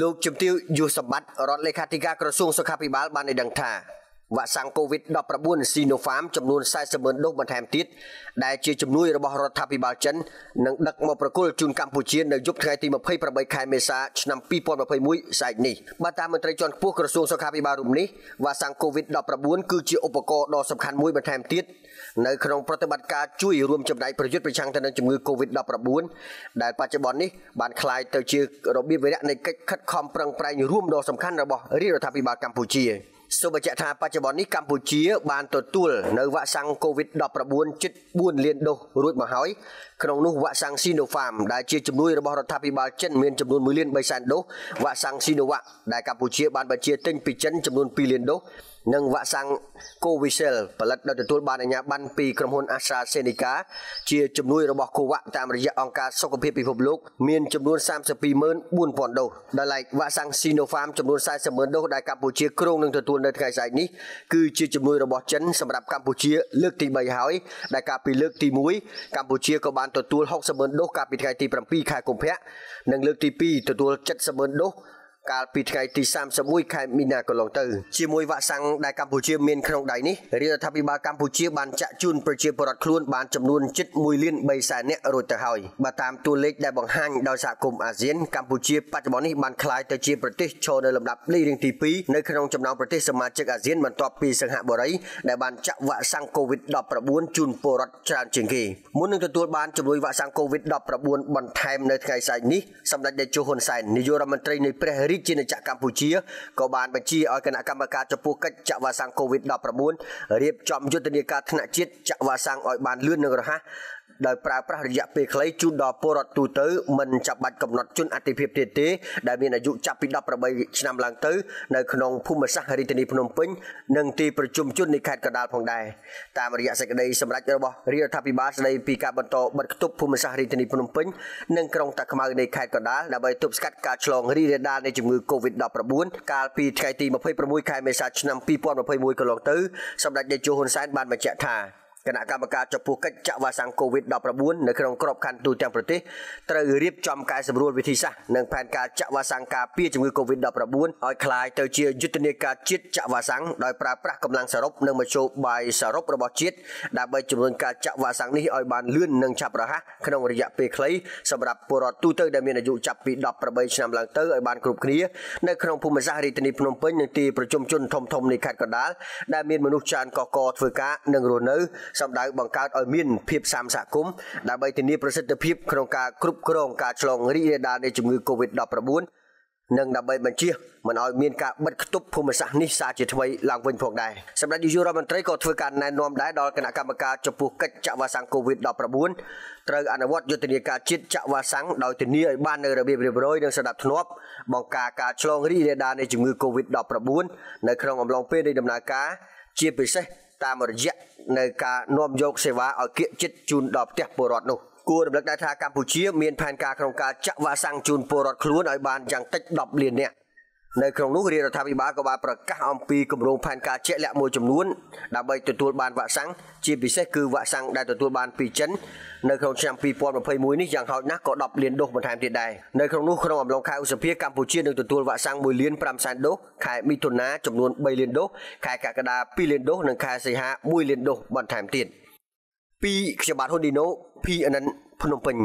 លោកជំទាវយុសសម្បត្តិរដ្ឋលេខាធិការក្រសួងសុខាភិបាលបានឲ្យដឹងថាវ៉ាក់សាំង COVID-19 Sinopharm ចំនួន40ម៉ឺនដូសបន្ថែមទៀតដែលជាជំនួយរបស់រដ្ឋាភិបាលចិននឹងដឹកមកប្រគល់ជូនកម្ពុជានៅយប់ថ្ងៃទី28ខែមេសាឆ្នាំ2021ស្អែកនេះបើតាមមន្ត្រីជាន់ខ្ពស់ក្រសួងសុខាភិបាលរូបនេះវ៉ាក់សាំង COVID-19 គឺជាឧបករណ៍ដ៏សំខាន់មួយបន្ថែមទៀតនៅក្នុងប្រតិបត្តិការជួយរួមចំណែកប្រយុទ្ធប្រឆាំងទៅនឹងជំងឺ COVID-19 ដែលបច្ចុប្បន្ននេះបានក្លាយទៅជារបៀបវារៈនៃកិច្ចខិតខំប្រឹងប្រែងរួមដ៏សំខាន់របស់រាជរដ្ឋាភិបាលកម្ពុជា។សូមបញ្ជាក់ថាបច្ចុប្បន្ននេះកម្ពុជា បានទទួល នៅវ៉ាក់សាំង COVID-19 ជិត4លានដូសរួចមកហើយក្នុងនោះវ៉ាក់សាំង Sinopharm ដែលជាជំនួយរបស់រដ្ឋាភិបាលចិនមានចំនួន1លាន3សែនដូសវ៉ាក់សាំង Sinovac ដែលកម្ពុជាបានបញ្ជាទិញពីចិនចំនួន2លានដូសនិងវ៉ាក់សាំង Covishield ផលិតដោយទទួលបានអាជ្ញាប័ណ្ណពីក្រុមហ៊ុន AstraZeneca ជាជំនួយរបស់ Covax តាមរយៈអង្គការសុខភាពពិភពលោក មានចំនួន324000ដូសដែលឡែកវ៉ាក់សាំង Sinopharm ចំនួន400,000ដូសដែលកម្ពុជាគ្រោងនឹងទទួលនៅថ្ងៃស្អែកនេះគឺជាជំនួយរបស់ចិនសម្រាប់កម្ពុជា លើកទី3ហើយដែលកាលពីលើកទី1កម្ពុជាក៏បានទទួល60,000ដូសកាលពីថ្ងៃទី7ខែកុម្ភៈនិងលើកទី2ទទួល70,000ដូសកាលពីថ្ងៃទី31ខែមីនាកន្លងទៅជាមួយវ៉ាក់សាំងដែលកម្ពុជាមានក្នុងដៃនេះរដ្ឋាភិបាលកម្ពុជាបានចាក់ជូនប្រជាពលរដ្ឋខ្លួនបានចំនួនជិត1លាន3សែននាក់រួចទៅហើយបើតាមតួលេខដែលបង្ហាញដោយសហគមន៍អាស៊ានកម្ពុជាបច្ចុប្បន្ននេះបានក្លាយទៅជាប្រទេសឈរនៅលំដាប់លេខរៀងទី2នៅក្នុងចំណោមប្រទេសសមាជិកអាស៊ានបន្ទាប់ពីសិង្ហបុរីដែលបានចាក់វ៉ាក់សាំង COVID-19 ជូនពលរដ្ឋច្រើនជាងគេមុននឹងទទួលបានជំនួយវ៉ាក់សាំង COVID-19 បន្ថែមនៅថ្ងៃស្អែកនេះសម្ដេចតេជោហ៊ុនសែននាយករដ្ឋមន្ត្រីនៃព្រះរាជជានិច្ចកម្ពុជាក៏បានបញ្ជាឲ្យគណៈកម្មការចំពោះកិច្ចចាក់វ៉ាក់សាំង COVID-19 រៀបចំយុទ្ធនាការថ្នាក់ជាតិចាក់វ៉ាក់សាំងឲ្យបានលឿននិងរហ័សដោយប្រើប្រាស់រយៈពេលខ្លីជូនដល់ពលរដ្ឋទូទៅ មិនចាំបាច់កំណត់ជនអតិភិបទៀតទេ ដែលមានអាយុចាប់ពី18ឆ្នាំឡើងទៅនៅក្នុងភូមិសាស្ត្ររាជធានីភ្នំពេញនិងទីប្រជុំជននៃខេត្តកណ្ដាលផងដែរតាមរយៈសេចក្តីសម្រេចរបស់រាជរដ្ឋាភិបាលស្តីពីការបន្តបិទគប់ភូមិសាស្ត្ររាជធានីភ្នំពេញនិងក្រុងតាខ្មៅនៃខេត្តកណ្ដាលដើម្បីទប់ស្កាត់ការឆ្លងរីករាលដាលនៃជំងឺ Covid-19 កាលពីថ្ងៃទី26ខែមេសាឆ្នាំ2021កន្លងទៅសម្ដេចនាយកហ៊ុនសែនបានបញ្ជាក់ថាគណៈកម្មការចំពោះកិច្ចចាក់វ៉ាក់សាំង COVID-19 នៅក្នុងក្របខ័ណ្ឌទូទាំងប្រទេសត្រូវរៀបចំកែសម្រួលវិធីសាស្ត្រនិងផែនការចាក់វ៉ាក់សាំងការពារជំងឺ COVID-19 ឲ្យคล้ายទៅជាយុទ្ធនាការជាតិចាក់វ៉ាក់សាំងដោយប្រើប្រាស់កម្លាំងសរុបនិងមធ្យោបាយសរុបរបស់ជាតិដើម្បីជំរុញការចាក់វ៉ាក់សាំងនេះឲ្យបានលឿននិងឆាប់រហ័សក្នុងរយៈពេលខ្លីសម្រាប់ពលរដ្ឋទូទៅដែលមានអាយុចាប់ពី18ឆ្នាំឡើងទៅឲ្យបានគ្រប់គ្នានៅក្នុងភូមិសាស្ត្ររាជធានីភ្នំពេញនិងទីប្រជុំជនធំៗនៃខេត្តកណ្ដាលដែលមានមនុស្សច្រើនកកកធ្វើការនិងរស់នៅសម្ដៅបង្កើតឲ្យមានភាពសាមសហគមន៍ដើម្បីធានាប្រសិទ្ធភាពក្នុងការគ្រប់គ្រងការឆ្លងរីករាលដាលនៃជំងឺ Covid-19 និងដើម្បីបញ្ជាមិនឲ្យមានការបិទគប់ភូមិសាស្ត្រនេះសារជាថ្មីឡើងវិញផងដែរសម្រាប់នាយករដ្ឋមន្ត្រីក៏ធ្វើការណែនាំដែរដល់គណៈកម្មការចំពោះកិច្ចចាក់វ៉ាក់សាំង COVID-19 ត្រូវអនុវត្តយុទ្ធនាការជាតិចាក់វ៉ាក់សាំងដោយធានាឲ្យបាននូវរបៀបរៀបរយនិងសណ្ដាប់ធ្នាប់បង្ការការឆ្លងរីករាលដាលនៃជំងឺ COVID-19 នៅក្នុងអំឡុងពេលនៃដំណើរការជាពិសេសតាមរយៈនៅការនាំយកសេវាឲ្យគៀកចិត្តជូនដល់ផ្ទះពលរដ្ឋនោះគួររំលឹកដែរថាកម្ពុជាមានផែនការក្នុងការចាក់វ៉ាក់សាំងជូនពលរដ្ឋខ្លួនឲ្យបានយ៉ាងតិច10លាននាក់នៅក្នុងនោះរាជរដ្ឋាភិបាលក៏បានប្រកាសអំពីគម្រោងផែនការជាក់លាក់មួយចំនួនដើម្បីទទួលបានវ៉ាក់សាំងជាពិសេសគឺវ៉ាក់សាំងដែលទទួលបានពីចិននៅក្នុងឆ្នាំ2021នេះយ៉ាងហោចណាស់ក៏10លានដូសបន្ថែមទៀតដែរនៅក្នុងនោះក្នុងអំឡុងខែឧសភាកម្ពុជានឹងទទួលវ៉ាក់សាំង1លាន5សែនដូសខែមិថុនាចំនួន3លានដូសខែកក្កដា2លានដូសនិងខែសីហា1លានដូសបន្ថែមទៀតពីខ្ញុំបាទហ៊ុនឌីណូ PNN ភ្នំពេញ